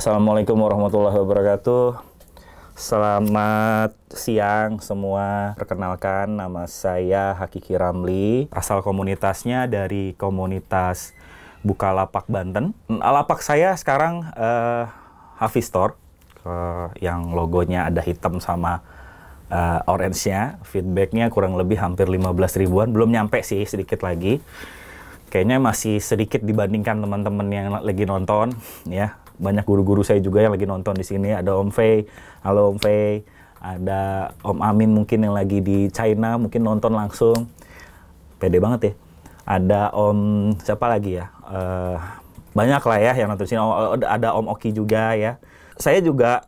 Assalamualaikum warahmatullahi wabarakatuh. Selamat siang semua. Perkenalkan nama saya Hakiki Ramli, asal komunitasnya dari komunitas Bukalapak Banten. Hmm, Lapak saya sekarang uh, Hafiz Store uh, yang logonya ada hitam sama uh, orange-nya. Feedbacknya kurang lebih hampir 15 ribuan, belum nyampe sih sedikit lagi kayaknya masih sedikit dibandingkan teman-teman yang lagi nonton ya banyak guru-guru saya juga yang lagi nonton di sini. Ada Om Fei, halo Om Fei. Ada Om Amin mungkin yang lagi di China, mungkin nonton langsung. Pede banget ya. Ada Om siapa lagi ya? Uh, banyak lah ya yang nonton di sini. ada Om Oki juga ya. Saya juga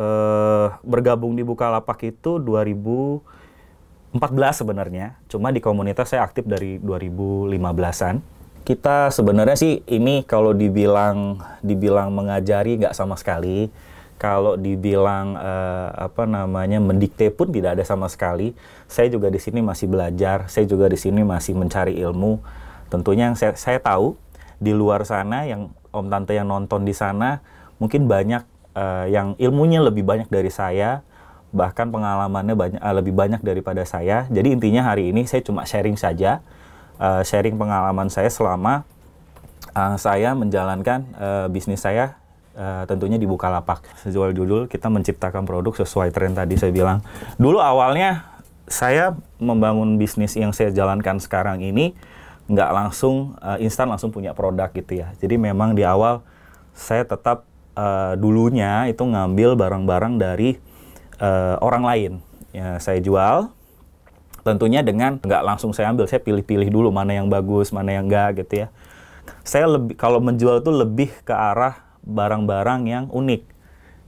uh, bergabung di Bukalapak itu 2014 sebenarnya, cuma di komunitas saya aktif dari 2015-an kita sebenarnya sih ini kalau dibilang dibilang mengajari nggak sama sekali kalau dibilang uh, apa namanya mendikte pun tidak ada sama sekali. Saya juga di sini masih belajar, saya juga di sini masih mencari ilmu. Tentunya yang saya, saya tahu di luar sana yang om tante yang nonton di sana mungkin banyak uh, yang ilmunya lebih banyak dari saya, bahkan pengalamannya banyak uh, lebih banyak daripada saya. Jadi intinya hari ini saya cuma sharing saja uh, sharing pengalaman saya selama uh, saya menjalankan uh, bisnis saya uh, tentunya di Bukalapak. Sejual dulu kita menciptakan produk sesuai tren tadi saya bilang. Dulu awalnya saya membangun bisnis yang saya jalankan sekarang ini nggak langsung uh, instan langsung punya produk gitu ya. Jadi memang di awal saya tetap uh, dulunya itu ngambil barang-barang dari uh, orang lain. Ya, saya jual, Tentunya dengan nggak langsung saya ambil, saya pilih-pilih dulu mana yang bagus, mana yang enggak gitu ya. Saya lebih kalau menjual itu lebih ke arah barang-barang yang unik.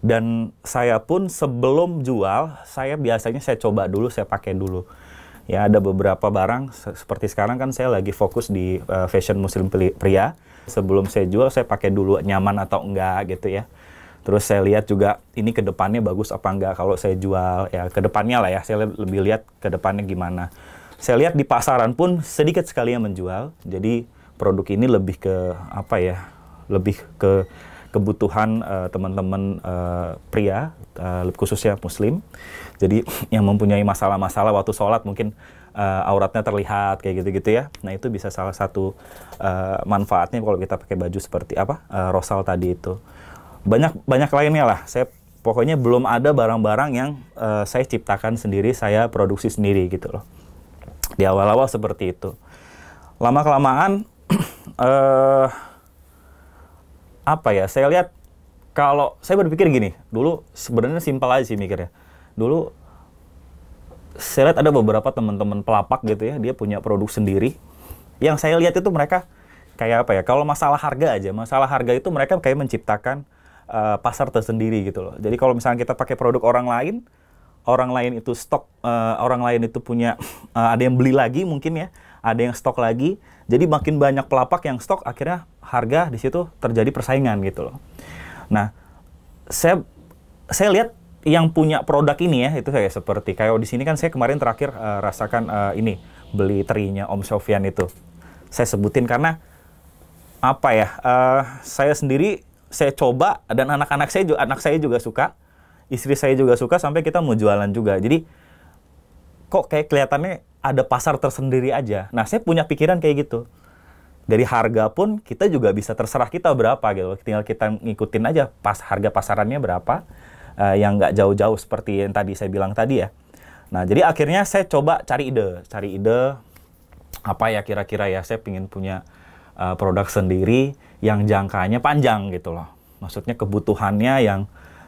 Dan saya pun sebelum jual, saya biasanya saya coba dulu, saya pakai dulu. Ya ada beberapa barang seperti sekarang kan saya lagi fokus di uh, fashion muslim pria. Sebelum saya jual, saya pakai dulu nyaman atau enggak gitu ya Terus saya lihat juga ini kedepannya bagus apa enggak kalau saya jual ya kedepannya lah ya. Saya lebih lihat kedepannya gimana. Saya lihat di pasaran pun sedikit sekali yang menjual. Jadi produk ini lebih ke apa ya? Lebih ke kebutuhan uh, teman-teman uh, pria uh, khususnya muslim jadi yang mempunyai masalah-masalah waktu sholat mungkin uh, auratnya terlihat kayak gitu-gitu ya nah itu bisa salah satu uh, manfaatnya kalau kita pakai baju seperti apa uh, rosal tadi itu banyak banyak lainnya lah. Saya pokoknya belum ada barang-barang yang uh, saya ciptakan sendiri, saya produksi sendiri gitu loh. Di awal-awal seperti itu. Lama kelamaan uh, eh, apa ya? Saya lihat kalau saya berpikir gini, dulu sebenarnya simpel aja sih mikirnya. Dulu saya lihat ada beberapa teman-teman pelapak gitu ya, dia punya produk sendiri. Yang saya lihat itu mereka kayak apa ya? Kalau masalah harga aja, masalah harga itu mereka kayak menciptakan uh, pasar tersendiri gitu loh. Jadi kalau misalnya kita pakai produk orang lain, orang lain itu stok, uh, orang lain itu punya uh, ada yang beli lagi mungkin ya, ada yang stok lagi. Jadi makin banyak pelapak yang stok, akhirnya harga di situ terjadi persaingan gitu loh. Nah, saya saya lihat yang punya produk ini ya itu kayak seperti kayak di sini kan saya kemarin terakhir uh, rasakan uh, ini beli terinya Om Sofian itu. Saya sebutin karena apa ya? Uh, saya sendiri saya coba dan anak-anak saya juga anak saya juga suka istri saya juga suka sampai kita mau jualan juga jadi kok kayak kelihatannya ada pasar tersendiri aja nah saya punya pikiran kayak gitu dari harga pun kita juga bisa terserah kita berapa gitu tinggal kita ngikutin aja pas harga pasarannya berapa uh, yang nggak jauh-jauh seperti yang tadi saya bilang tadi ya nah jadi akhirnya saya coba cari ide cari ide apa ya kira-kira ya saya ingin punya uh, produk sendiri yang jangkanya panjang gitu loh. Maksudnya kebutuhannya yang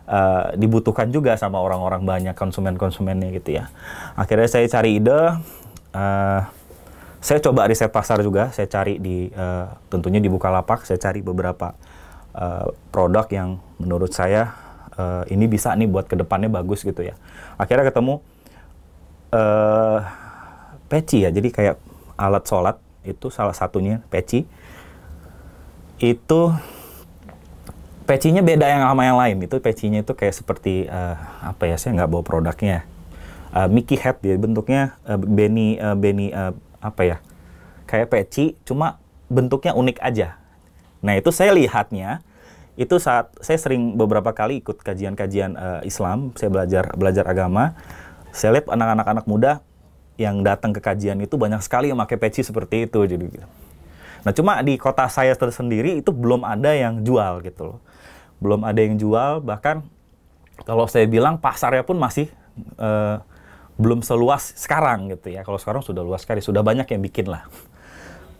uh, dibutuhkan juga sama orang-orang banyak konsumen-konsumennya gitu ya. Akhirnya saya cari ide, uh, saya coba riset pasar juga. Saya cari di uh, tentunya di Bukalapak, saya cari beberapa uh, produk yang menurut saya uh, ini bisa nih buat kedepannya bagus gitu ya. Akhirnya ketemu uh, peci ya, jadi kayak alat sholat itu salah satunya peci itu pecinya beda yang sama yang lain itu pecinya itu kayak seperti uh, apa ya saya nggak bawa produknya uh, Mickey hat dia bentuknya uh, Benny uh, Benny uh, apa ya kayak peci cuma bentuknya unik aja nah itu saya lihatnya itu saat saya sering beberapa kali ikut kajian-kajian uh, Islam saya belajar belajar agama saya lihat anak-anak anak muda yang datang ke kajian itu banyak sekali yang pakai peci seperti itu jadi gitu. Nah cuma di kota saya tersendiri itu belum ada yang jual gitu loh. Belum ada yang jual bahkan kalau saya bilang pasarnya pun masih uh, belum seluas sekarang gitu ya. Kalau sekarang sudah luas sekali, sudah banyak yang bikin lah.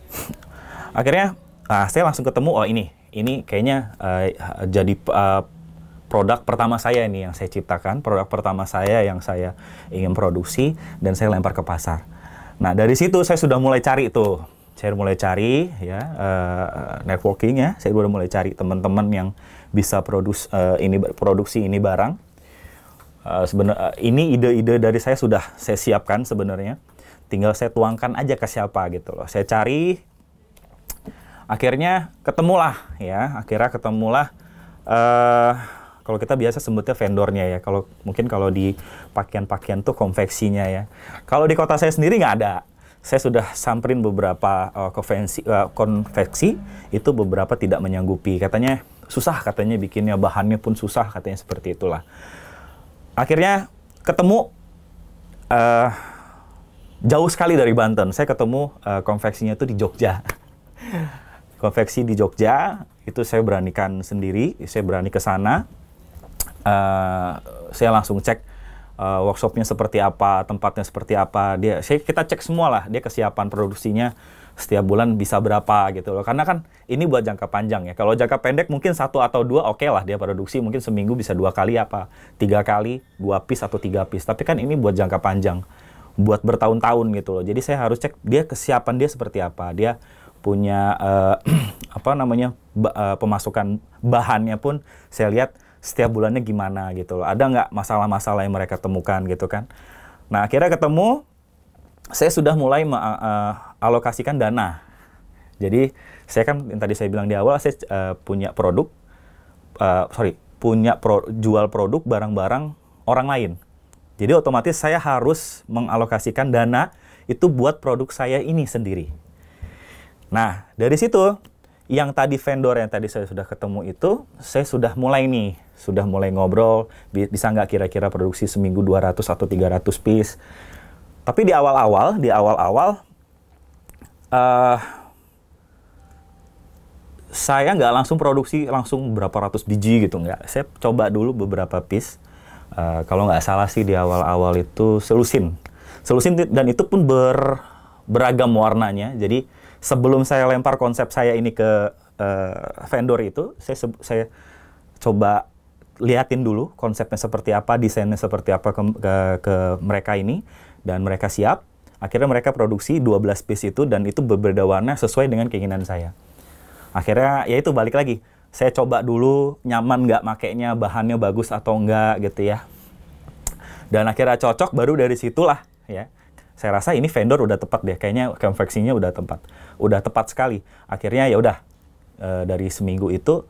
Akhirnya nah, saya langsung ketemu oh ini, ini kayaknya uh, jadi uh, produk pertama saya ini yang saya ciptakan, produk pertama saya yang saya ingin produksi dan saya lempar ke pasar. Nah dari situ saya sudah mulai cari tuh saya mulai cari ya uh, networking ya saya udah mulai cari teman-teman yang bisa produce uh, ini produksi ini barang uh, eh, sebenarnya uh, eh, ini ide-ide dari saya sudah saya siapkan sebenarnya tinggal saya tuangkan aja ke siapa gitu loh saya cari akhirnya ketemulah ya akhirnya ketemulah uh, kalau kita biasa sebutnya vendornya ya kalau mungkin kalau di pakaian-pakaian tuh konveksinya ya kalau di kota saya sendiri nggak ada saya sudah samperin beberapa uh, konvensi, uh, konveksi itu beberapa tidak menyanggupi katanya susah katanya bikinnya bahannya pun susah katanya seperti itulah akhirnya ketemu uh, jauh sekali dari Banten saya ketemu uh, konveksinya itu di Jogja konveksi di Jogja itu saya beranikan sendiri saya berani ke sana uh, saya langsung cek uh, workshopnya seperti apa, tempatnya seperti apa. Dia saya kita cek semua lah dia kesiapan produksinya setiap bulan bisa berapa gitu loh. Karena kan ini buat jangka panjang ya. Kalau jangka pendek mungkin satu atau dua oke okay lah dia produksi mungkin seminggu bisa dua kali apa tiga kali dua piece atau tiga piece. Tapi kan ini buat jangka panjang, buat bertahun-tahun gitu loh. Jadi saya harus cek dia kesiapan dia seperti apa. Dia punya uh, apa namanya ba, uh, pemasukan bahannya pun saya lihat setiap bulannya gimana gitu loh. Ada nggak masalah-masalah yang mereka temukan gitu kan. Nah akhirnya ketemu, saya sudah mulai uh, alokasikan dana. Jadi saya kan yang tadi saya bilang di awal saya uh, punya produk, uh, sorry punya pro, jual produk barang-barang orang lain. Jadi otomatis saya harus mengalokasikan dana itu buat produk saya ini sendiri. Nah, dari situ yang tadi vendor yang tadi saya sudah ketemu itu, saya sudah mulai nih, sudah mulai ngobrol, bisa nggak kira-kira produksi seminggu 200 atau 300 piece. Tapi di awal-awal, di awal-awal, uh, saya nggak langsung produksi langsung berapa ratus biji gitu nggak. Saya coba dulu beberapa piece. Uh, kalau nggak salah sih di awal-awal itu selusin, selusin dan itu pun ber, beragam warnanya. Jadi sebelum saya lempar konsep saya ini ke uh, vendor itu, saya saya coba liatin dulu konsepnya seperti apa, desainnya seperti apa ke, ke, ke mereka ini dan mereka siap. Akhirnya mereka produksi 12 piece itu dan itu berbeda warna sesuai dengan keinginan saya. Akhirnya ya itu balik lagi. Saya coba dulu nyaman nggak makainya, bahannya bagus atau enggak gitu ya. Dan akhirnya cocok baru dari situlah ya saya rasa ini vendor udah tepat deh, kayaknya konveksinya udah tepat, udah tepat sekali. Akhirnya ya udah e, dari seminggu itu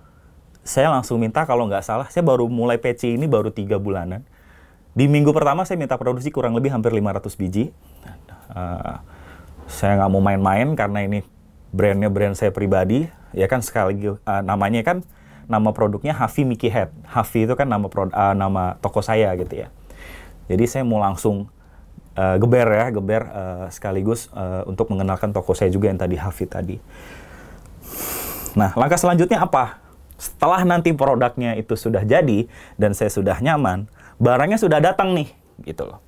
saya langsung minta kalau nggak salah, saya baru mulai PC ini baru tiga bulanan. Di minggu pertama saya minta produksi kurang lebih hampir 500 biji. e, saya nggak mau main-main karena ini brandnya brand saya pribadi. Ya kan sekali lagi eh, namanya kan nama produknya Hafi Mickey Head. Hafi itu kan nama produk e, nama toko saya gitu ya. Jadi saya mau langsung uh, geber ya, geber uh, sekaligus uh, untuk mengenalkan toko saya juga yang tadi Hafid tadi. Nah, langkah selanjutnya apa? Setelah nanti produknya itu sudah jadi dan saya sudah nyaman, barangnya sudah datang nih, gitu loh.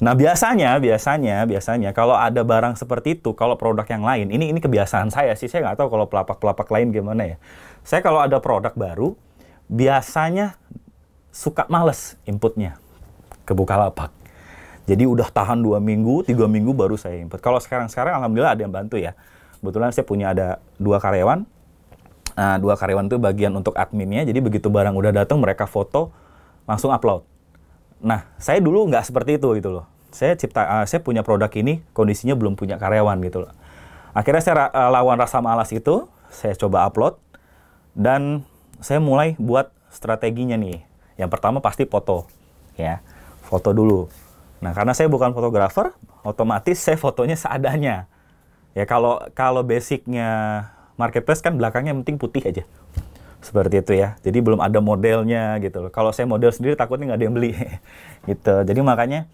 Nah, biasanya, biasanya, biasanya kalau ada barang seperti itu, kalau produk yang lain, ini ini kebiasaan saya sih, saya nggak tahu kalau pelapak-pelapak lain gimana ya. Saya kalau ada produk baru, biasanya suka males inputnya ke Bukalapak jadi udah tahan dua minggu, tiga minggu baru saya input. Kalau sekarang-sekarang alhamdulillah ada yang bantu ya. Kebetulan saya punya ada dua karyawan. Nah, dua karyawan itu bagian untuk adminnya. Jadi begitu barang udah datang mereka foto langsung upload. Nah, saya dulu nggak seperti itu gitu loh. Saya cipta, uh, saya punya produk ini kondisinya belum punya karyawan gitu loh. Akhirnya saya uh, lawan rasa malas itu, saya coba upload dan saya mulai buat strateginya nih. Yang pertama pasti foto, ya foto dulu Nah, karena saya bukan fotografer, otomatis saya fotonya seadanya. Ya kalau kalau basicnya marketplace kan belakangnya penting putih aja. Seperti itu ya. Jadi belum ada modelnya gitu loh. Kalau saya model sendiri takutnya nggak ada yang beli. gitu. Jadi makanya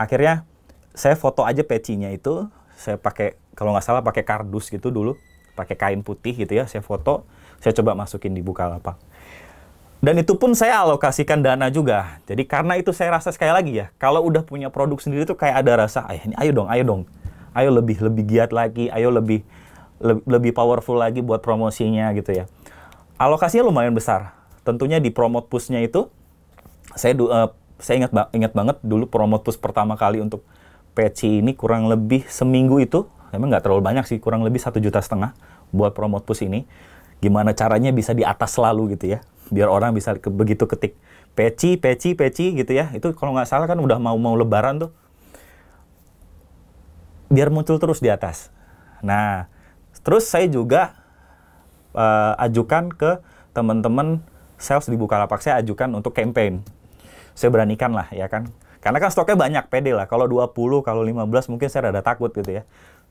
akhirnya saya foto aja pecinya itu. Saya pakai kalau nggak salah pakai kardus gitu dulu, pakai kain putih gitu ya. Saya foto, saya coba masukin di Bukalapak dan itu pun saya alokasikan dana juga. Jadi karena itu saya rasa sekali lagi ya, kalau udah punya produk sendiri tuh kayak ada rasa, ayo, ah, ayo dong, ayo dong. Ayo lebih lebih giat lagi, ayo lebih le lebih powerful lagi buat promosinya gitu ya. Alokasinya lumayan besar. Tentunya di promote pushnya itu saya uh, saya ingat ingat banget dulu promote push pertama kali untuk peci ini kurang lebih seminggu itu memang nggak terlalu banyak sih kurang lebih satu juta setengah buat promote push ini gimana caranya bisa di atas selalu gitu ya biar orang bisa ke, begitu ketik peci, peci, peci gitu ya. Itu kalau nggak salah kan udah mau mau lebaran tuh. Biar muncul terus di atas. Nah, terus saya juga uh, ajukan ke teman-teman sales di Bukalapak saya ajukan untuk campaign. Saya beranikan lah ya kan. Karena kan stoknya banyak pede lah. Kalau 20, kalau 15 mungkin saya rada takut gitu ya.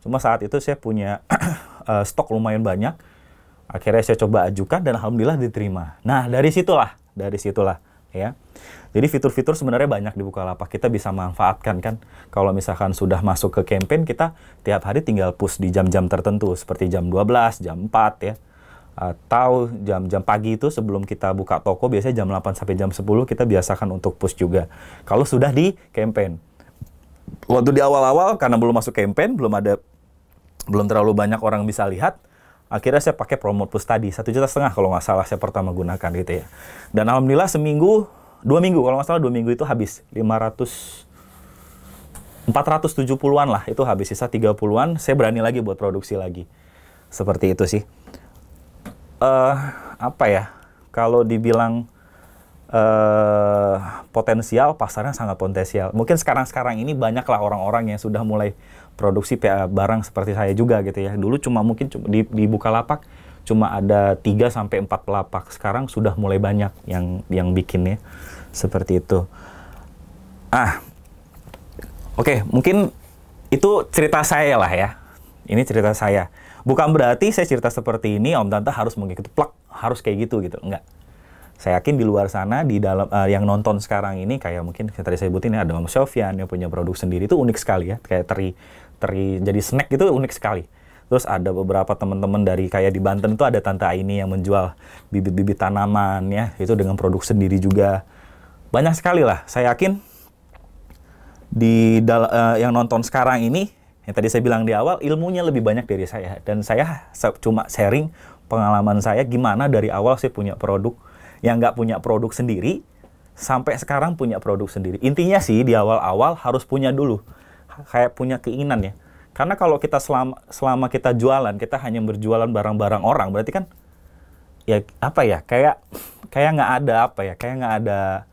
Cuma saat itu saya punya uh, stok lumayan banyak Akhirnya saya coba ajukan dan alhamdulillah diterima. Nah, dari situlah, dari situlah ya. Jadi fitur-fitur sebenarnya banyak di Bukalapak. Kita bisa manfaatkan kan. Kalau misalkan sudah masuk ke campaign, kita tiap hari tinggal push di jam-jam tertentu. Seperti jam 12, jam 4 ya. Atau jam-jam pagi itu sebelum kita buka toko, biasanya jam 8 sampai jam 10 kita biasakan untuk push juga. Kalau sudah di campaign. Waktu di awal-awal, karena belum masuk campaign, belum ada belum terlalu banyak orang bisa lihat, akhirnya saya pakai promo plus tadi satu juta setengah kalau nggak salah saya pertama gunakan gitu ya dan alhamdulillah seminggu dua minggu kalau nggak salah dua minggu itu habis 500 470-an lah itu habis sisa 30-an saya berani lagi buat produksi lagi seperti itu sih uh, apa ya kalau dibilang uh, potensial pasarnya sangat potensial mungkin sekarang-sekarang ini banyaklah orang-orang yang sudah mulai produksi barang seperti saya juga gitu ya. Dulu cuma mungkin cuma di, di Bukalapak cuma ada 3 sampai 4 pelapak. Sekarang sudah mulai banyak yang yang bikinnya seperti itu. Ah. Oke, okay, mungkin itu cerita saya lah ya. Ini cerita saya. Bukan berarti saya cerita seperti ini Om Tante harus mengikuti plak, harus kayak gitu gitu. Enggak saya yakin di luar sana di dalam uh, yang nonton sekarang ini kayak mungkin yang tadi saya sebutin ya ada Mas Sofyan yang punya produk sendiri itu unik sekali ya kayak teri teri jadi snack itu unik sekali. Terus ada beberapa teman-teman dari kayak di Banten itu ada Tante ini yang menjual bibit-bibit tanaman ya, itu dengan produk sendiri juga. Banyak sekali lah, saya yakin di uh, yang nonton sekarang ini yang tadi saya bilang di awal ilmunya lebih banyak dari saya dan saya cuma sharing pengalaman saya gimana dari awal saya punya produk yang nggak punya produk sendiri sampai sekarang punya produk sendiri. Intinya sih di awal-awal harus punya dulu kayak punya keinginan ya. Karena kalau kita selama, selama kita jualan, kita hanya berjualan barang-barang orang, berarti kan ya apa ya kayak kayak nggak ada apa ya kayak nggak ada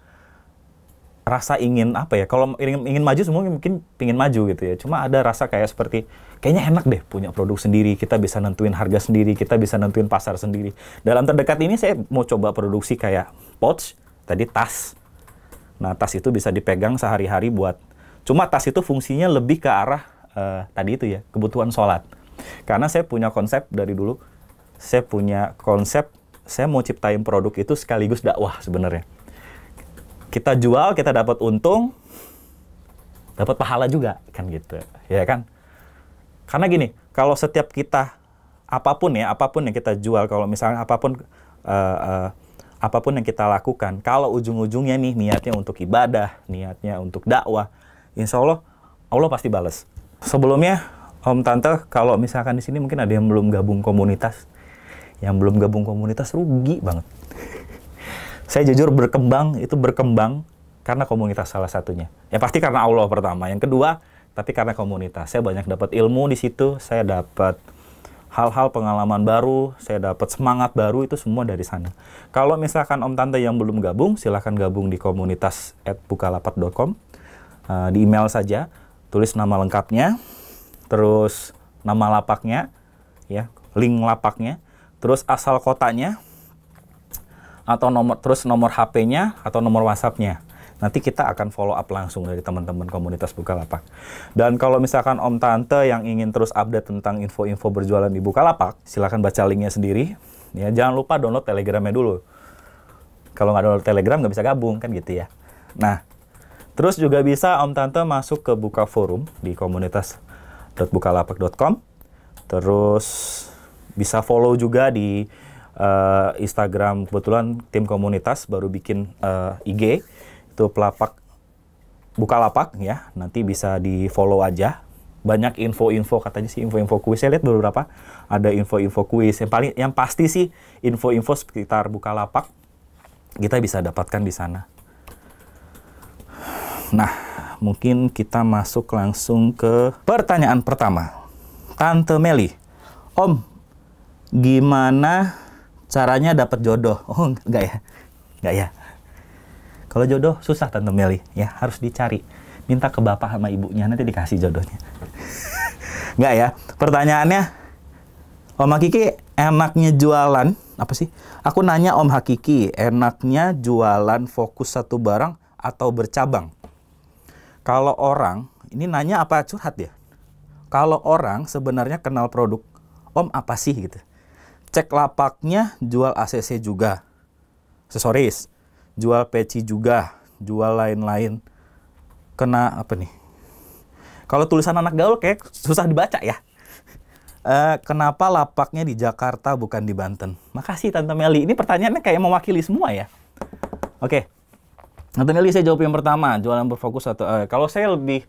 rasa ingin apa ya kalau ingin, ingin maju semua mungkin ingin maju gitu ya cuma ada rasa kayak seperti kayaknya enak deh punya produk sendiri kita bisa nentuin harga sendiri kita bisa nentuin pasar sendiri dalam terdekat ini saya mau coba produksi kayak pouch tadi tas nah tas itu bisa dipegang sehari-hari buat Cuma tas itu fungsinya lebih ke arah uh, tadi itu ya, kebutuhan sholat. Karena saya punya konsep dari dulu, saya punya konsep, saya mau ciptain produk itu sekaligus dakwah sebenarnya. Kita jual, kita dapat untung, dapat pahala juga, kan gitu. Ya kan? Karena gini, kalau setiap kita, apapun ya, apapun yang kita jual, kalau misalnya apapun, uh, uh, apapun yang kita lakukan, kalau ujung-ujungnya nih niatnya untuk ibadah, niatnya untuk dakwah, insya Allah Allah pasti balas. Sebelumnya Om Tante kalau misalkan di sini mungkin ada yang belum gabung komunitas, yang belum gabung komunitas rugi banget. Saya jujur berkembang itu berkembang karena komunitas salah satunya. Ya pasti karena Allah pertama. Yang kedua tapi karena komunitas. Saya banyak dapat ilmu di situ, saya dapat hal-hal pengalaman baru, saya dapat semangat baru itu semua dari sana. Kalau misalkan Om Tante yang belum gabung, silahkan gabung di komunitas at bukalapak.com uh, di email saja tulis nama lengkapnya terus nama lapaknya ya link lapaknya terus asal kotanya atau nomor terus nomor HP-nya atau nomor WhatsApp-nya nanti kita akan follow up langsung dari teman-teman komunitas Bukalapak. Dan kalau misalkan Om Tante yang ingin terus update tentang info-info berjualan di Bukalapak, silahkan baca linknya sendiri. Ya, jangan lupa download Telegramnya dulu. Kalau nggak download Telegram nggak bisa gabung kan gitu ya. Nah, Terus juga bisa Om Tante masuk ke buka forum di komunitas.bukalapak.com. Terus bisa follow juga di uh, Instagram kebetulan tim komunitas baru bikin uh, eh, IG itu pelapak buka lapak ya. Nanti bisa di-follow aja. Banyak info-info katanya sih info-info kuis. Saya lihat beberapa ada info-info kuis. Yang paling yang pasti sih info-info sekitar buka lapak kita bisa dapatkan di sana. Nah, mungkin kita masuk langsung ke pertanyaan pertama. Tante Meli, Om, gimana caranya dapat jodoh? Oh, enggak ya? Enggak ya? Kalau jodoh susah Tante Meli, ya harus dicari. Minta ke bapak sama ibunya, nanti dikasih jodohnya. Enggak ya? Pertanyaannya, Om Hakiki enaknya jualan, apa sih? Aku nanya Om Hakiki, enaknya jualan fokus satu barang atau bercabang? kalau orang ini nanya apa curhat ya? Kalau orang sebenarnya kenal produk, om apa sih gitu? Cek lapaknya jual ACC juga, aksesoris, jual peci juga, jual lain-lain. Kena apa nih? Kalau tulisan anak gaul kayak susah dibaca ya. e, kenapa lapaknya di Jakarta bukan di Banten? Makasih Tante Meli. Ini pertanyaannya kayak mewakili semua ya. Oke. Okay. Nah, Nathaniel saya jawab yang pertama, jualan berfokus atau uh, eh, kalau saya lebih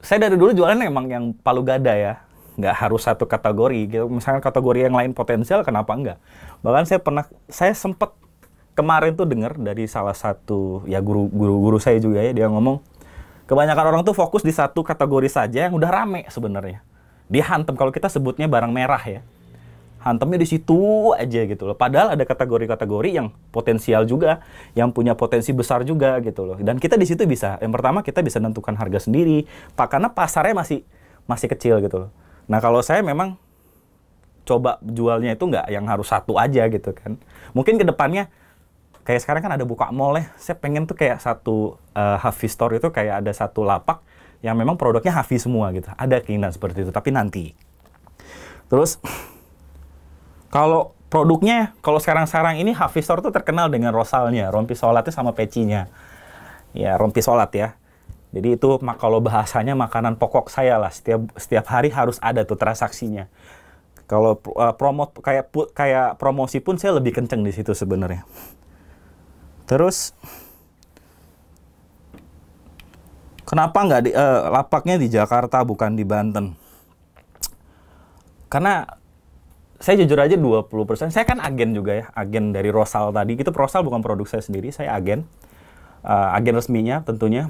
saya dari dulu jualan emang yang palu gada ya. Nggak harus satu kategori gitu. Misalnya kategori yang lain potensial kenapa enggak? Bahkan saya pernah saya sempat kemarin tuh dengar dari salah satu ya guru-guru saya juga ya dia ngomong kebanyakan orang tuh fokus di satu kategori saja yang udah rame sebenarnya. dihantem kalau kita sebutnya barang merah ya hantemnya di situ aja gitu loh. Padahal ada kategori-kategori yang potensial juga, yang punya potensi besar juga gitu loh. Dan kita di situ bisa. Yang pertama kita bisa menentukan harga sendiri, pak karena pasarnya masih masih kecil gitu loh. Nah kalau saya memang coba jualnya itu nggak yang harus satu aja gitu kan. Mungkin kedepannya kayak sekarang kan ada buka mall ya. Saya pengen tuh kayak satu uh, eh, Hafiz Store itu kayak ada satu lapak yang memang produknya Hafiz semua gitu. Ada keinginan seperti itu, tapi nanti. Terus kalau produknya, kalau sekarang-sekarang ini Hafizor tuh terkenal dengan rosalnya, rompi sholatnya sama pecinya. Ya, rompi sholat ya. Jadi itu kalau bahasanya makanan pokok saya lah. Setiap setiap hari harus ada tuh transaksinya. Kalau uh, eh, promo kayak kayak promosi pun saya lebih kenceng di situ sebenarnya. Terus kenapa nggak di, uh, lapaknya di Jakarta bukan di Banten? Karena saya jujur aja 20%. Saya kan agen juga ya, agen dari Rosal tadi. Itu Rosal bukan produk saya sendiri, saya agen. Uh, agen resminya tentunya.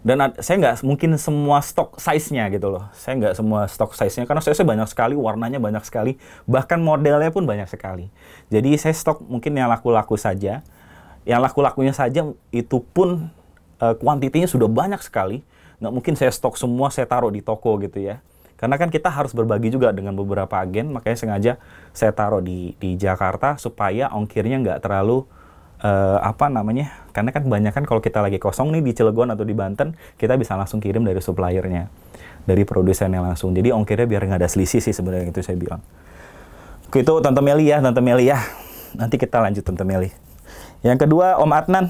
Dan saya nggak mungkin semua stok size-nya gitu loh. Saya nggak semua stok size-nya, karena saya banyak sekali, warnanya banyak sekali. Bahkan modelnya pun banyak sekali. Jadi saya stok mungkin yang laku-laku saja. Yang laku-lakunya saja itu pun uh, kuantitinya sudah banyak sekali. Nggak mungkin saya stok semua, saya taruh di toko gitu ya karena kan kita harus berbagi juga dengan beberapa agen, makanya sengaja saya taruh di di Jakarta supaya ongkirnya nggak terlalu uh, apa namanya? Karena kan banyak kan kalau kita lagi kosong nih di Cilegon atau di Banten, kita bisa langsung kirim dari suppliernya, dari produsennya langsung. Jadi ongkirnya biar nggak ada selisih sih sebenarnya itu saya bilang. Oke, itu Tante Meli ya, Tante Meli ya. Nanti kita lanjut Tante Meli. Yang kedua Om Adnan.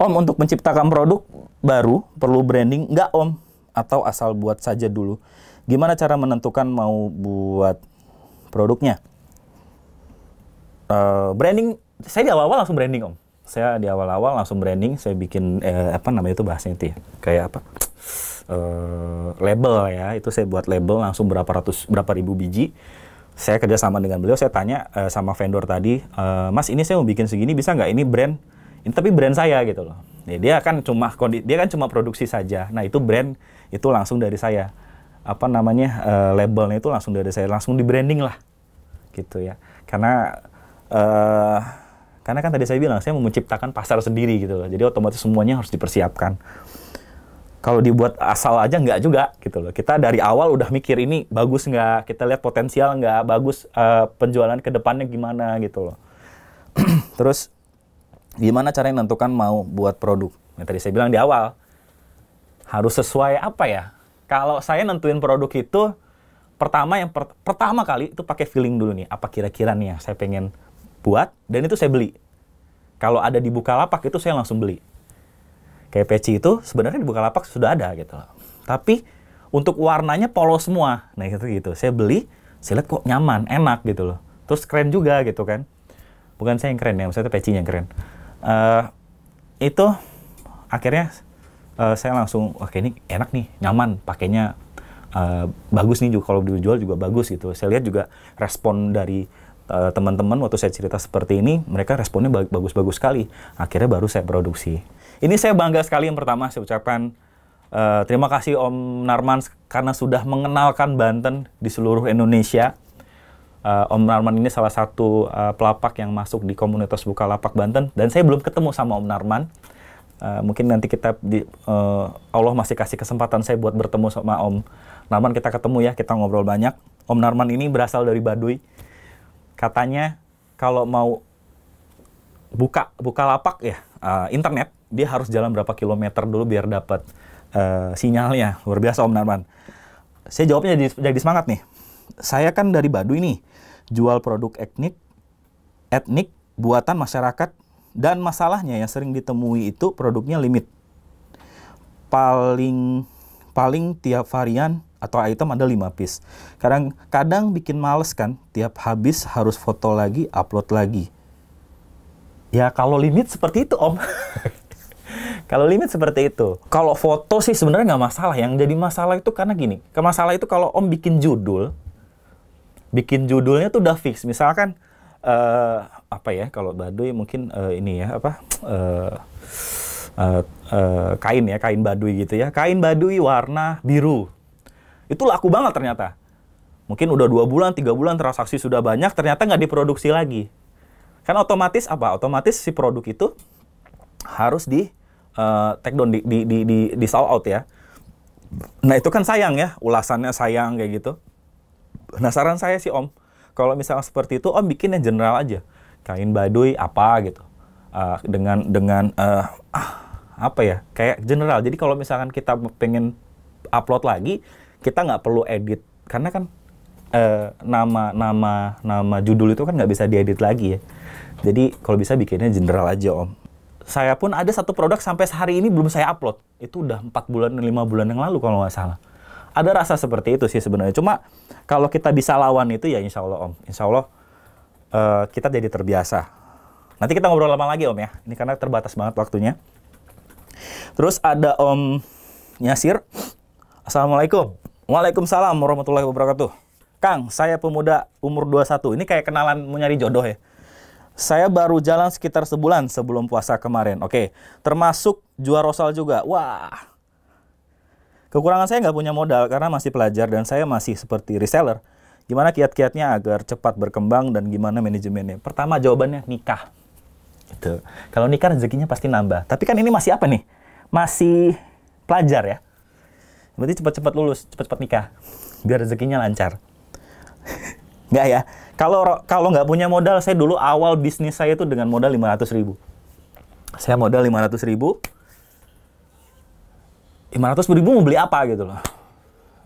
Om untuk menciptakan produk baru perlu branding? nggak Om, atau asal buat saja dulu? Gimana cara menentukan mau buat produknya? Uh, branding, saya di awal-awal langsung branding om. Saya di awal-awal langsung branding, saya bikin eh, apa namanya itu bahasnya itu ya, kayak apa? Uh, label ya, itu saya buat label langsung berapa ratus, berapa ribu biji saya kerja sama dengan beliau saya tanya uh, sama vendor tadi uh, mas ini saya mau bikin segini bisa nggak ini brand ini tapi brand saya gitu loh ya, dia kan cuma dia kan cuma produksi saja nah itu brand itu langsung dari saya apa namanya uh, labelnya itu langsung dari saya langsung di branding lah gitu ya karena uh, karena kan tadi saya bilang saya mau menciptakan pasar sendiri gitu loh jadi otomatis semuanya harus dipersiapkan kalau dibuat asal aja nggak juga gitu loh. Kita dari awal udah mikir ini bagus nggak, kita lihat potensial nggak, bagus uh, penjualan kedepannya gimana gitu loh. Terus gimana caranya menentukan mau buat produk? yang tadi saya bilang di awal, harus sesuai apa ya? Kalau saya nentuin produk itu pertama yang per pertama kali itu pakai feeling dulu nih, apa kira-kira nih yang saya pengen buat dan itu saya beli. Kalau ada di Bukalapak itu saya langsung beli. Kayak peci itu sebenarnya di Bukalapak sudah ada gitu loh. Tapi untuk warnanya polos semua. Nah, itu gitu. Saya beli, saya lihat kok nyaman, enak gitu loh. Terus keren juga gitu kan. Bukan saya yang keren ya, maksudnya pecinya yang keren. Uh, itu akhirnya uh, saya langsung oke ini enak nih nyaman pakainya uh, bagus nih juga kalau dijual juga bagus gitu saya lihat juga respon dari uh, teman-teman waktu saya cerita seperti ini mereka responnya bagus-bagus sekali akhirnya baru saya produksi ini saya bangga sekali yang pertama saya ucapkan Uh, terima kasih Om Narman karena sudah mengenalkan Banten di seluruh Indonesia. Uh, Om Narman ini salah satu uh, pelapak yang masuk di komunitas Bukalapak Banten dan saya belum ketemu sama Om Narman. Uh, mungkin nanti kita di, uh, Allah masih kasih kesempatan saya buat bertemu sama Om Narman kita ketemu ya kita ngobrol banyak Om Narman ini berasal dari Baduy katanya kalau mau buka buka lapak ya uh, internet dia harus jalan berapa kilometer dulu biar dapat uh, sinyalnya luar biasa Om Narman saya jawabnya jadi, jadi semangat nih saya kan dari Baduy nih jual produk etnik etnik buatan masyarakat dan masalahnya yang sering ditemui itu produknya limit. Paling paling tiap varian atau item ada 5 piece. Kadang kadang bikin males kan, tiap habis harus foto lagi, upload lagi. Ya kalau limit seperti itu, Om. kalau limit seperti itu. Kalau foto sih sebenarnya nggak masalah. Yang jadi masalah itu karena gini. ke Masalah itu kalau Om bikin judul, bikin judulnya tuh udah fix. Misalkan Eh, apa ya kalau Baduy mungkin uh, ini ya apa uh, uh, uh, kain ya kain Baduy gitu ya kain Baduy warna biru itu laku banget ternyata mungkin udah dua bulan tiga bulan transaksi sudah banyak ternyata nggak diproduksi lagi kan otomatis apa otomatis si produk itu harus di uh, take down di, di, di, di, di sell out ya nah itu kan sayang ya ulasannya sayang kayak gitu penasaran saya sih om kalau misalnya seperti itu, Om oh, bikin yang general aja. Kain baduy apa gitu. Uh, dengan dengan uh, apa ya? Kayak general. Jadi kalau misalkan kita pengen upload lagi, kita nggak perlu edit karena kan uh, nama nama nama judul itu kan nggak bisa diedit lagi ya. Jadi kalau bisa bikinnya general aja Om saya pun ada satu produk sampai sehari ini belum saya upload. Itu udah empat bulan, lima bulan yang lalu kalau nggak salah ada rasa seperti itu sih sebenarnya. Cuma kalau kita bisa lawan itu ya insya Allah om, insya Allah uh, kita jadi terbiasa. Nanti kita ngobrol lama lagi om ya. Ini karena terbatas banget waktunya. Terus ada om Yasir. Assalamualaikum. Waalaikumsalam warahmatullahi wabarakatuh. Kang, saya pemuda umur 21. Ini kayak kenalan mau nyari jodoh ya. Saya baru jalan sekitar sebulan sebelum puasa kemarin. Oke, termasuk jual rosal juga. Wah, Kekurangan saya nggak punya modal karena masih pelajar dan saya masih seperti reseller. Gimana kiat-kiatnya agar cepat berkembang dan gimana manajemennya? Pertama jawabannya nikah. Gitu. Kalau nikah rezekinya pasti nambah. Tapi kan ini masih apa nih? Masih pelajar ya. Berarti cepat-cepat lulus, cepat-cepat nikah. Biar rezekinya lancar. Nggak ya? Kalau kalau nggak punya modal, saya dulu awal bisnis saya itu dengan modal 500 ribu. Saya modal 500 ribu, 500 ribu mau beli apa gitu loh.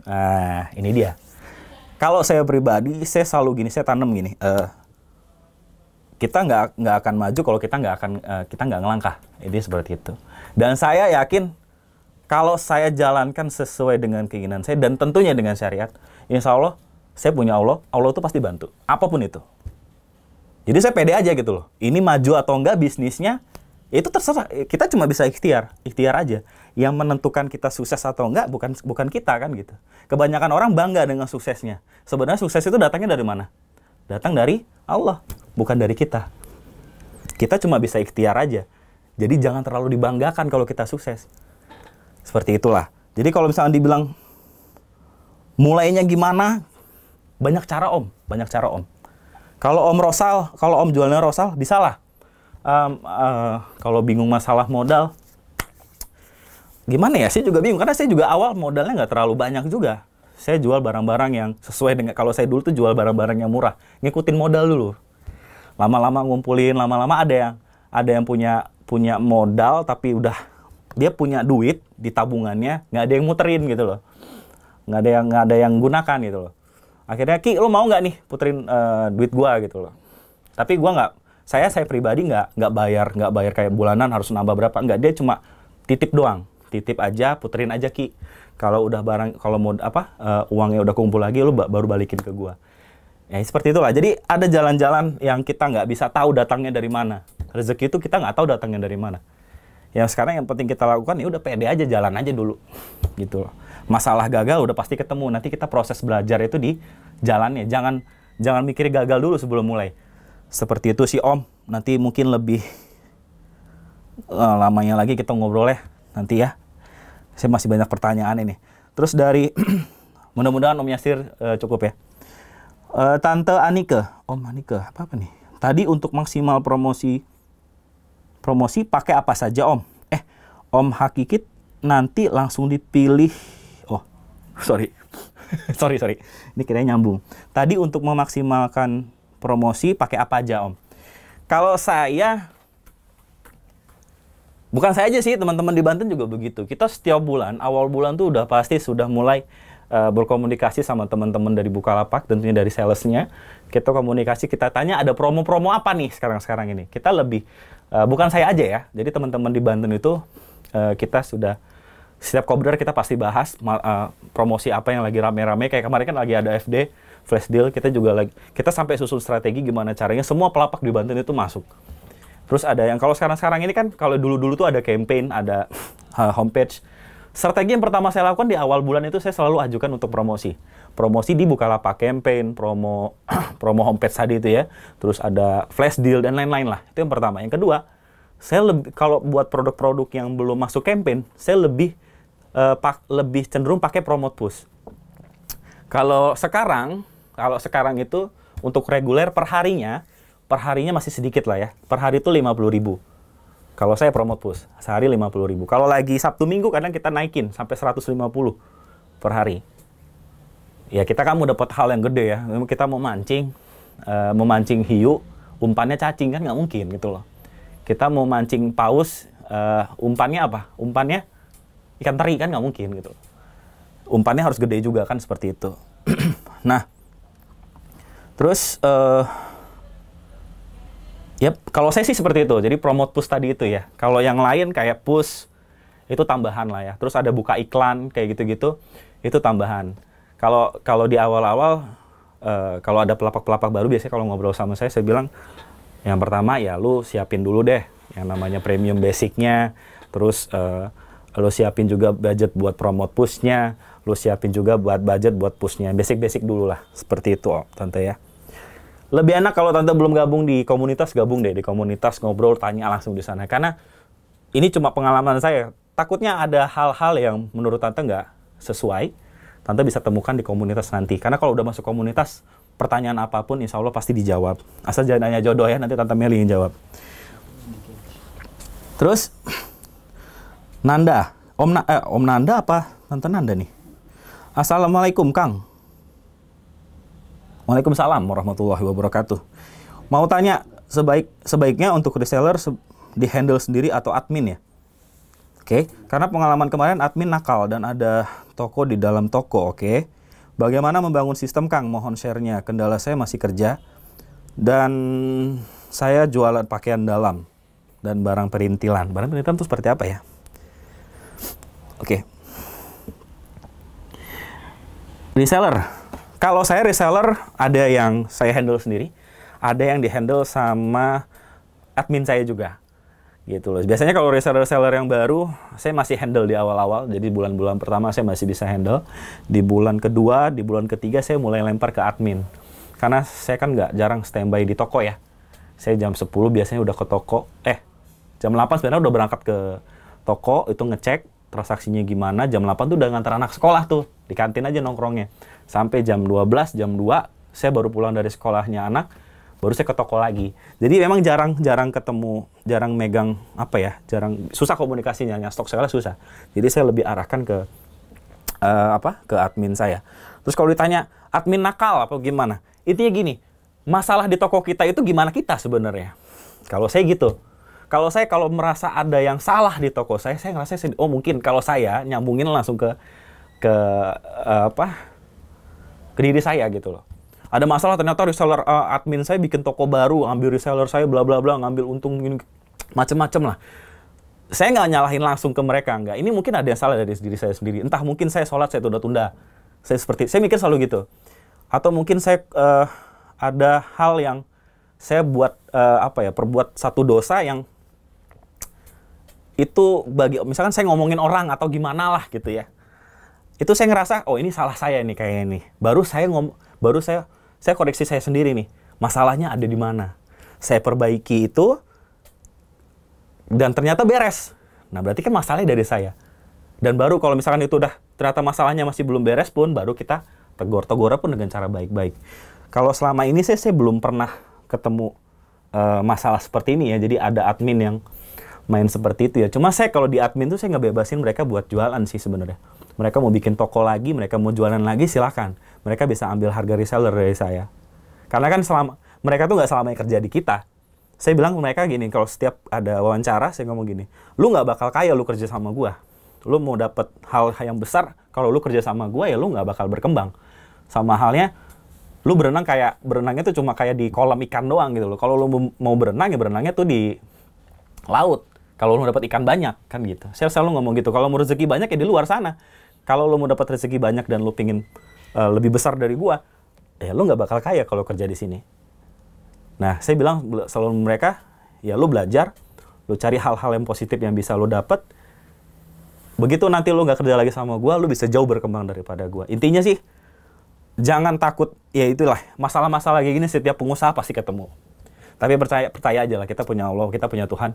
Nah, ini dia. Kalau saya pribadi, saya selalu gini, saya tanam gini. Uh, kita nggak nggak akan maju kalau kita nggak akan uh, kita nggak ngelangkah. Ini seperti itu. Dan saya yakin kalau saya jalankan sesuai dengan keinginan saya dan tentunya dengan syariat, insya Allah saya punya Allah, Allah itu pasti bantu. Apapun itu. Jadi saya pede aja gitu loh. Ini maju atau enggak bisnisnya, itu terserah kita cuma bisa ikhtiar ikhtiar aja yang menentukan kita sukses atau enggak bukan bukan kita kan gitu kebanyakan orang bangga dengan suksesnya sebenarnya sukses itu datangnya dari mana datang dari Allah bukan dari kita kita cuma bisa ikhtiar aja jadi jangan terlalu dibanggakan kalau kita sukses seperti itulah jadi kalau misalnya dibilang mulainya gimana banyak cara om banyak cara om kalau om Rosal kalau om jualnya Rosal bisa lah um, uh, kalau bingung masalah modal, gimana ya? Saya juga bingung karena saya juga awal modalnya nggak terlalu banyak juga. Saya jual barang-barang yang sesuai dengan kalau saya dulu tuh jual barang-barang yang murah, ngikutin modal dulu. Lama-lama ngumpulin, lama-lama ada yang ada yang punya punya modal tapi udah dia punya duit di tabungannya nggak ada yang muterin gitu loh nggak ada yang nggak ada yang gunakan gitu loh akhirnya ki lo mau nggak nih puterin uh, duit gua gitu loh tapi gua nggak saya saya pribadi nggak nggak bayar nggak bayar kayak bulanan harus nambah berapa nggak dia cuma titip doang titip aja puterin aja ki kalau udah barang kalau mau apa uh, uangnya udah kumpul lagi lu baru balikin ke gua ya seperti itulah jadi ada jalan-jalan yang kita nggak bisa tahu datangnya dari mana rezeki itu kita nggak tahu datangnya dari mana yang sekarang yang penting kita lakukan ya udah pede aja jalan aja dulu gitu loh masalah gagal udah pasti ketemu nanti kita proses belajar itu di jalannya jangan jangan mikir gagal dulu sebelum mulai seperti itu sih Om. Nanti mungkin lebih uh, lamanya lagi kita ngobrol ya nanti ya. Saya masih banyak pertanyaan ini. Terus dari mudah-mudahan Om Yasir uh, cukup ya. Uh, Tante Anike, Om Anike, apa apa nih? Tadi untuk maksimal promosi promosi pakai apa saja Om? Eh, Om Hakikit nanti langsung dipilih. Oh, sorry, sorry, sorry. Ini kira nyambung. Tadi untuk memaksimalkan promosi pakai apa aja om? Kalau saya bukan saya aja sih teman-teman di Banten juga begitu. Kita setiap bulan awal bulan tuh udah pasti sudah mulai uh, berkomunikasi sama teman-teman dari Bukalapak, tentunya dari salesnya. Kita komunikasi, kita tanya ada promo-promo apa nih sekarang-sekarang ini. Kita lebih uh, bukan saya aja ya. Jadi teman-teman di Banten itu uh, kita sudah setiap kobrder kita pasti bahas uh, promosi apa yang lagi rame-rame kayak kemarin kan lagi ada FD flash deal kita juga lagi kita sampai susun strategi gimana caranya semua pelapak di Banten itu masuk terus ada yang kalau sekarang sekarang ini kan kalau dulu dulu tuh ada campaign ada homepage strategi yang pertama saya lakukan di awal bulan itu saya selalu ajukan untuk promosi promosi di Bukalapak campaign promo promo homepage tadi itu ya terus ada flash deal dan lain-lain lah itu yang pertama yang kedua saya lebih kalau buat produk-produk yang belum masuk campaign saya lebih uh, pak, lebih cenderung pakai promote push kalau sekarang kalau sekarang itu untuk reguler per harinya, per harinya masih sedikit lah ya. Per hari itu 50000 Kalau saya promote push, sehari 50000 Kalau lagi Sabtu Minggu kadang kita naikin sampai 150 per hari. Ya kita kan mau dapat hal yang gede ya. Kita mau mancing, uh, mau mancing hiu, umpannya cacing kan nggak mungkin gitu loh. Kita mau mancing paus, uh, umpannya apa? Umpannya ikan teri kan nggak mungkin gitu. Umpannya harus gede juga kan seperti itu. nah, Terus uh, ya kalau saya sih seperti itu. Jadi promote push tadi itu ya. Kalau yang lain kayak push itu tambahan lah ya. Terus ada buka iklan kayak gitu-gitu itu tambahan. Kalau kalau di awal-awal uh, kalau ada pelapak-pelapak baru biasanya kalau ngobrol sama saya saya bilang yang pertama ya lu siapin dulu deh yang namanya premium basicnya terus uh, lu siapin juga budget buat promote pushnya lu siapin juga buat budget buat pushnya basic-basic dulu lah seperti itu om tante ya lebih enak kalau tante belum gabung di komunitas gabung deh di komunitas ngobrol tanya langsung di sana karena ini cuma pengalaman saya takutnya ada hal-hal yang menurut tante nggak sesuai tante bisa temukan di komunitas nanti karena kalau udah masuk komunitas pertanyaan apapun insya Allah pasti dijawab asal jangan nanya jodoh ya nanti tante Meli yang jawab terus Nanda Om, Na eh, Om Nanda apa Tante Nanda nih Assalamualaikum Kang. Waalaikumsalam warahmatullahi wabarakatuh. Mau tanya sebaik sebaiknya untuk reseller se di handle sendiri atau admin ya? Oke, okay. karena pengalaman kemarin admin nakal dan ada toko di dalam toko, oke. Okay. Bagaimana membangun sistem Kang? Mohon share-nya. Kendala saya masih kerja dan saya jualan pakaian dalam dan barang perintilan. Barang perintilan itu seperti apa ya? Oke. Okay. Reseller. Kalau saya reseller, ada yang saya handle sendiri, ada yang dihandle sama admin saya juga. Gitu loh. Biasanya kalau reseller-reseller yang baru, saya masih handle di awal-awal. Jadi bulan-bulan pertama saya masih bisa handle. Di bulan kedua, di bulan ketiga saya mulai lempar ke admin. Karena saya kan nggak jarang standby di toko ya. Saya jam 10 biasanya udah ke toko. Eh, jam 8 sebenarnya udah berangkat ke toko itu ngecek transaksinya gimana jam 8 tuh udah ngantar anak sekolah tuh di kantin aja nongkrongnya sampai jam 12 jam 2 saya baru pulang dari sekolahnya anak baru saya ke toko lagi jadi memang jarang jarang ketemu jarang megang apa ya jarang susah komunikasinya ya stok segala susah jadi saya lebih arahkan ke uh, apa ke admin saya terus kalau ditanya admin nakal apa gimana intinya gini masalah di toko kita itu gimana kita sebenarnya kalau saya gitu kalau saya kalau merasa ada yang salah di toko saya, saya ngerasa oh mungkin kalau saya nyambungin langsung ke ke uh, apa? ke diri saya gitu loh. Ada masalah ternyata reseller uh, admin saya bikin toko baru, ambil reseller saya bla bla bla, ngambil untung macem-macem lah. Saya nggak nyalahin langsung ke mereka nggak. Ini mungkin ada yang salah dari diri saya sendiri. Entah mungkin saya sholat saya tunda-tunda. Saya seperti saya mikir selalu gitu. Atau mungkin saya uh, ada hal yang saya buat uh, apa ya perbuat satu dosa yang itu bagi misalkan saya ngomongin orang atau gimana lah gitu ya itu saya ngerasa oh ini salah saya nih kayaknya ini baru saya ngom baru saya saya koreksi saya sendiri nih masalahnya ada di mana saya perbaiki itu dan ternyata beres nah berarti kan masalahnya dari saya dan baru kalau misalkan itu udah ternyata masalahnya masih belum beres pun baru kita tegur tegur pun dengan cara baik-baik kalau selama ini saya saya belum pernah ketemu uh, masalah seperti ini ya jadi ada admin yang main seperti itu ya. Cuma saya kalau di admin tuh saya nggak bebasin mereka buat jualan sih sebenarnya. Mereka mau bikin toko lagi, mereka mau jualan lagi silahkan. Mereka bisa ambil harga reseller dari saya. Karena kan selama mereka tuh nggak selamanya kerja di kita. Saya bilang ke mereka gini, kalau setiap ada wawancara saya ngomong gini, lu nggak bakal kaya lu kerja sama gua. Lu mau dapat hal yang besar, kalau lu kerja sama gua ya lu nggak bakal berkembang. Sama halnya lu berenang kayak berenangnya tuh cuma kayak di kolam ikan doang gitu loh. Kalau lu mau berenang ya berenangnya tuh di laut kalau lo mau dapat ikan banyak kan gitu. Saya selalu ngomong gitu. Kalau mau rezeki banyak ya di luar sana. Kalau lo mau dapat rezeki banyak dan lo pingin uh, lebih besar dari gua, ya lo nggak bakal kaya kalau kerja di sini. Nah, saya bilang selalu mereka, ya lo belajar, lo cari hal-hal yang positif yang bisa lo dapat. Begitu nanti lo nggak kerja lagi sama gua, lo bisa jauh berkembang daripada gua. Intinya sih, jangan takut ya itulah masalah-masalah kayak gini setiap pengusaha pasti ketemu tapi percaya percaya aja lah kita punya Allah kita punya Tuhan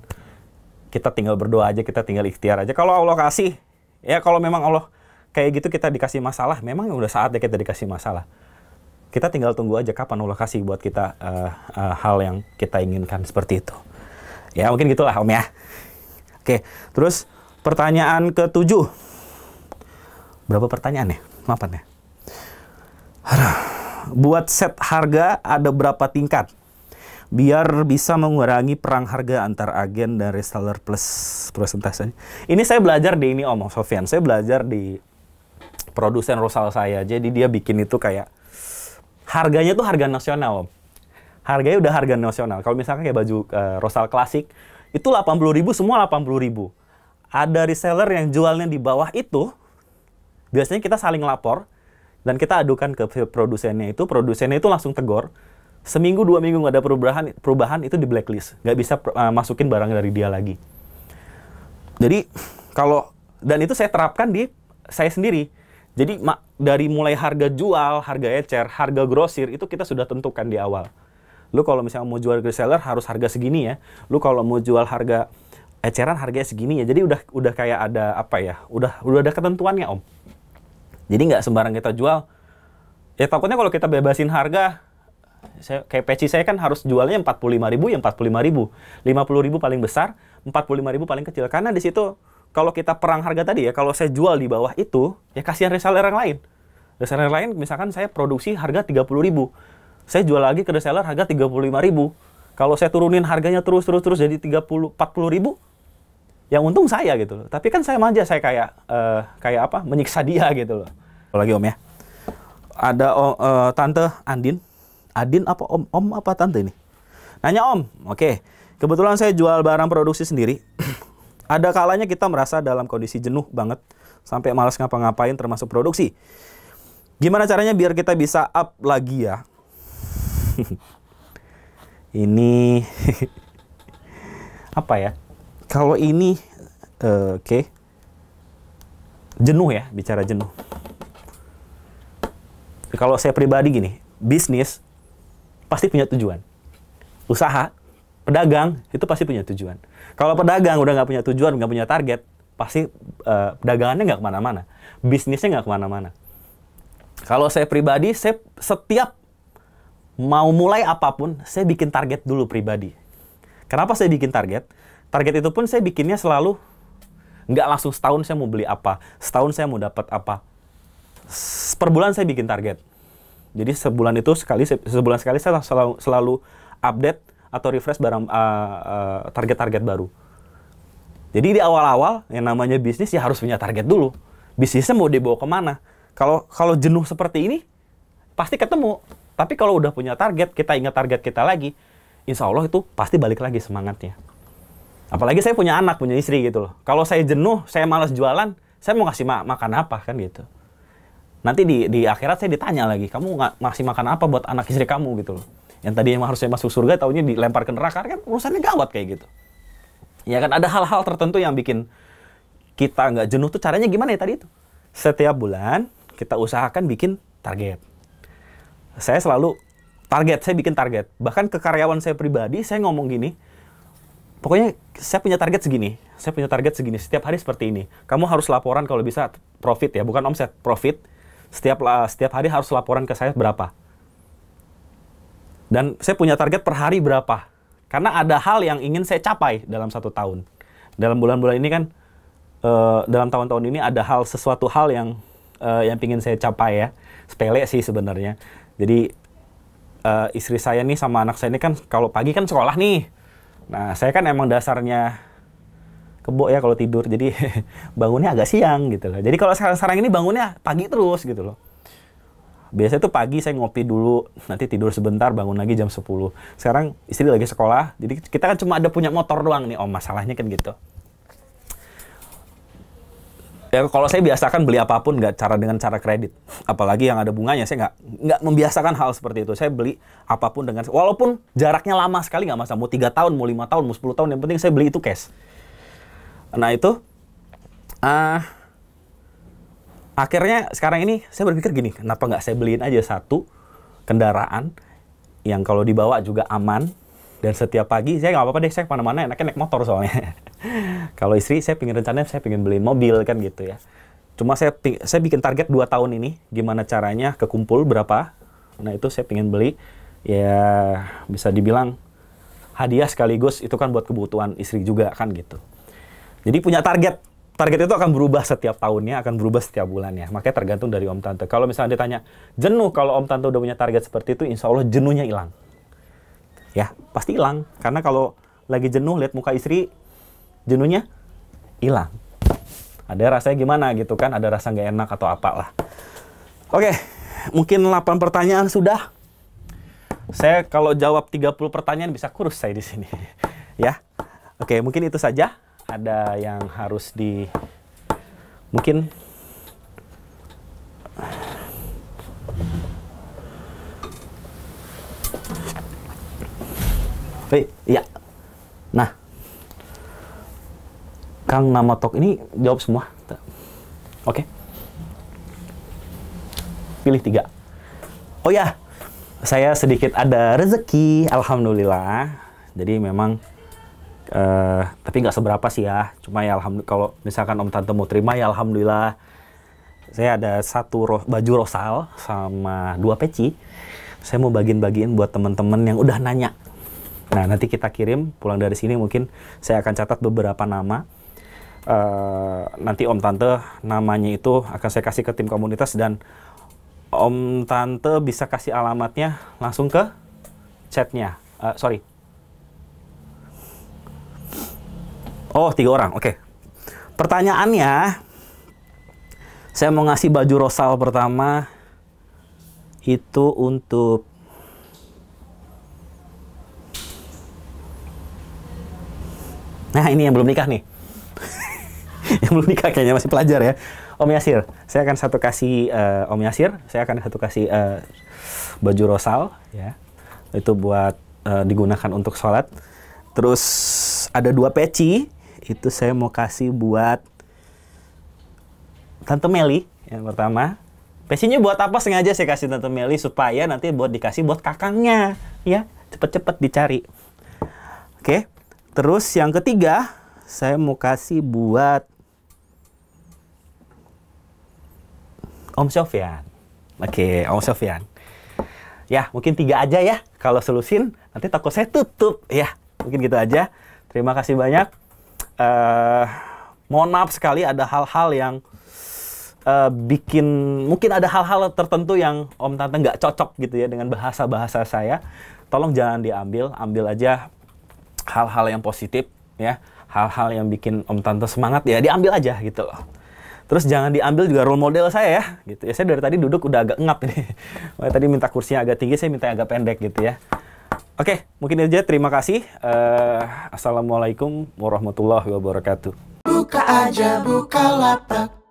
kita tinggal berdoa aja, kita tinggal ikhtiar aja. Kalau Allah kasih, ya kalau memang Allah kayak gitu kita dikasih masalah, memang udah saatnya kita dikasih masalah. Kita tinggal tunggu aja kapan Allah kasih buat kita uh, uh, hal yang kita inginkan seperti itu. Ya mungkin gitulah Om ya. Oke, terus pertanyaan ketujuh. Berapa pertanyaan ya? Maafan ya. Buat set harga ada berapa tingkat? biar bisa mengurangi perang harga antar agen dan reseller plus persentasenya. Ini saya belajar di ini Om Sofian, saya belajar di produsen Rosal saya. Jadi dia bikin itu kayak harganya tuh harga nasional Om. Harganya udah harga nasional. Kalau misalkan kayak baju uh, eh, Rosal klasik itu 80.000 semua 80.000. Ada reseller yang jualnya di bawah itu biasanya kita saling lapor dan kita adukan ke produsennya itu, produsennya itu langsung tegur seminggu dua minggu nggak ada perubahan perubahan itu di blacklist nggak bisa uh, masukin barang dari dia lagi jadi kalau dan itu saya terapkan di saya sendiri jadi mak dari mulai harga jual harga ecer harga grosir itu kita sudah tentukan di awal lu kalau misalnya mau jual reseller harus harga segini ya lu kalau mau jual harga eceran harganya segini ya jadi udah udah kayak ada apa ya udah udah ada ketentuannya om jadi nggak sembarang kita jual ya takutnya kalau kita bebasin harga saya, kayak peci saya kan harus jualnya 45 ribu ya 45 ribu. 50 ribu paling besar, 45 ribu paling kecil. Karena di situ kalau kita perang harga tadi ya, kalau saya jual di bawah itu, ya kasihan reseller yang lain. Reseller yang lain misalkan saya produksi harga 30 ribu. Saya jual lagi ke reseller harga 35 ribu. Kalau saya turunin harganya terus-terus-terus jadi 30, 40 ribu, yang untung saya gitu loh. Tapi kan saya manja saya kayak uh, kayak apa menyiksa dia gitu loh. Lagi om ya. Ada uh, tante Andin Adin apa Om? Om apa Tante ini? Nanya Om. Oke. Kebetulan saya jual barang produksi sendiri. Ada kalanya kita merasa dalam kondisi jenuh banget sampai malas ngapa-ngapain termasuk produksi. Gimana caranya biar kita bisa up lagi ya? ini apa ya? Kalau ini uh, oke. Okay. Jenuh ya, bicara jenuh. Kalau saya pribadi gini, bisnis pasti punya tujuan. Usaha, pedagang itu pasti punya tujuan. Kalau pedagang udah nggak punya tujuan, nggak punya target, pasti uh, eh, dagangannya nggak kemana-mana, bisnisnya nggak kemana-mana. Kalau saya pribadi, saya setiap mau mulai apapun, saya bikin target dulu pribadi. Kenapa saya bikin target? Target itu pun saya bikinnya selalu nggak langsung setahun saya mau beli apa, setahun saya mau dapat apa. Per bulan saya bikin target. Jadi sebulan itu sekali sebulan sekali saya selalu, selalu update atau refresh barang ah, ah, target-target uh, uh, baru. Jadi di awal-awal yang namanya bisnis ya harus punya target dulu. Bisnisnya mau dibawa kemana? Kalau kalau jenuh seperti ini pasti ketemu. Tapi kalau udah punya target, kita ingat target kita lagi, insya Allah itu pasti balik lagi semangatnya. Apalagi saya punya anak, punya istri gitu loh. Kalau saya jenuh, saya malas jualan, saya mau ngasih ma makan apa kan gitu nanti di di akhirat saya ditanya lagi kamu nggak masih makan apa buat anak istri kamu gitu loh yang tadinya harusnya masuk surga tahunya dilempar ke neraka kan urusannya gawat kayak gitu ya kan ada hal-hal tertentu yang bikin kita nggak jenuh tuh caranya gimana ya tadi itu setiap bulan kita usahakan bikin target saya selalu target saya bikin target bahkan ke karyawan saya pribadi saya ngomong gini pokoknya saya punya target segini saya punya target segini setiap hari seperti ini kamu harus laporan kalau bisa profit ya bukan omset profit setiap setiap hari harus laporan ke saya berapa. Dan saya punya target per hari berapa. Karena ada hal yang ingin saya capai dalam satu tahun. Dalam bulan-bulan ini kan, uh, dalam tahun-tahun ini ada hal sesuatu hal yang uh, yang ingin saya capai ya. Sepele sih sebenarnya. Jadi uh, istri saya nih sama anak saya ini kan kalau pagi kan sekolah nih. Nah saya kan emang dasarnya kebo ya kalau tidur. Jadi bangunnya agak siang gitu loh. Jadi kalau sekarang-sekarang ini bangunnya pagi terus gitu loh. Biasanya tuh pagi saya ngopi dulu, nanti tidur sebentar, bangun lagi jam 10. Sekarang istri lagi sekolah, jadi kita kan cuma ada punya motor doang nih om, masalahnya kan gitu. Ya kalau saya biasakan beli apapun nggak cara dengan cara kredit, apalagi yang ada bunganya, saya nggak nggak membiasakan hal seperti itu. Saya beli apapun dengan walaupun jaraknya lama sekali nggak masalah, mau tiga tahun, mau lima tahun, mau 10 tahun, yang penting saya beli itu cash Nah itu uh, akhirnya sekarang ini saya berpikir gini, kenapa nggak saya beliin aja satu kendaraan yang kalau dibawa juga aman dan setiap pagi saya nggak apa-apa deh saya kemana-mana enaknya naik motor soalnya kalau istri saya pingin rencananya saya pingin beliin mobil kan gitu ya cuma saya saya bikin target 2 tahun ini gimana caranya kekumpul berapa nah itu saya pingin beli ya bisa dibilang hadiah sekaligus itu kan buat kebutuhan istri juga kan gitu jadi punya target. Target itu akan berubah setiap tahunnya, akan berubah setiap bulannya. Makanya tergantung dari om tante. Kalau misalnya ditanya, jenuh kalau om tante udah punya target seperti itu, insya Allah jenuhnya hilang. Ya, pasti hilang. Karena kalau lagi jenuh, lihat muka istri, jenuhnya hilang. Ada rasanya gimana gitu kan, ada rasa nggak enak atau apalah. Oke, mungkin 8 pertanyaan sudah. Saya kalau jawab 30 pertanyaan bisa kurus saya di sini. ya. Oke, mungkin itu saja ada yang harus di mungkin Hei, iya. Nah, Kang nama tok ini jawab semua. Oke. Pilih tiga. Oh ya, saya sedikit ada rezeki, alhamdulillah. Jadi memang Uh, tapi nggak seberapa sih ya. Cuma ya alhamdulillah kalau misalkan om tante mau terima ya alhamdulillah. Saya ada satu ro baju rosal sama dua peci. Saya mau bagiin-bagiin buat teman-teman yang udah nanya. Nah nanti kita kirim pulang dari sini mungkin saya akan catat beberapa nama. Uh, nanti om tante namanya itu akan saya kasih ke tim komunitas dan om tante bisa kasih alamatnya langsung ke chatnya. Uh, sorry, Oh, tiga orang. Oke. Okay. Pertanyaannya, saya mau ngasih baju rosal pertama itu untuk Nah, ini yang belum nikah nih. yang belum nikah kayaknya masih pelajar ya. Om Yasir, saya akan satu kasih uh, Om Yasir, saya akan satu kasih uh, baju rosal ya. Itu buat uh, digunakan untuk sholat. Terus ada dua peci itu saya mau kasih buat Tante Meli yang pertama. Pesinya buat apa sengaja saya kasih Tante Meli supaya nanti buat dikasih buat kakangnya ya cepet-cepet dicari. Oke, terus yang ketiga saya mau kasih buat Om Sofian Oke, Om Sofian Ya, mungkin tiga aja ya. Kalau selusin, nanti toko saya tutup. Ya, mungkin gitu aja. Terima kasih banyak uh, mohon maaf sekali ada hal-hal yang uh, bikin mungkin ada hal-hal tertentu yang Om Tante nggak cocok gitu ya dengan bahasa-bahasa saya. Tolong jangan diambil, ambil aja hal-hal yang positif ya, hal-hal yang bikin Om Tante semangat ya diambil aja gitu loh. Terus jangan diambil juga role model saya ya, gitu ya. Saya dari tadi duduk udah agak ngap ini. Tadi minta kursinya agak tinggi, saya minta agak pendek gitu ya. Oke, okay, mungkin aja terima kasih. Uh, Assalamualaikum warahmatullahi wabarakatuh. Buka aja buka lapak.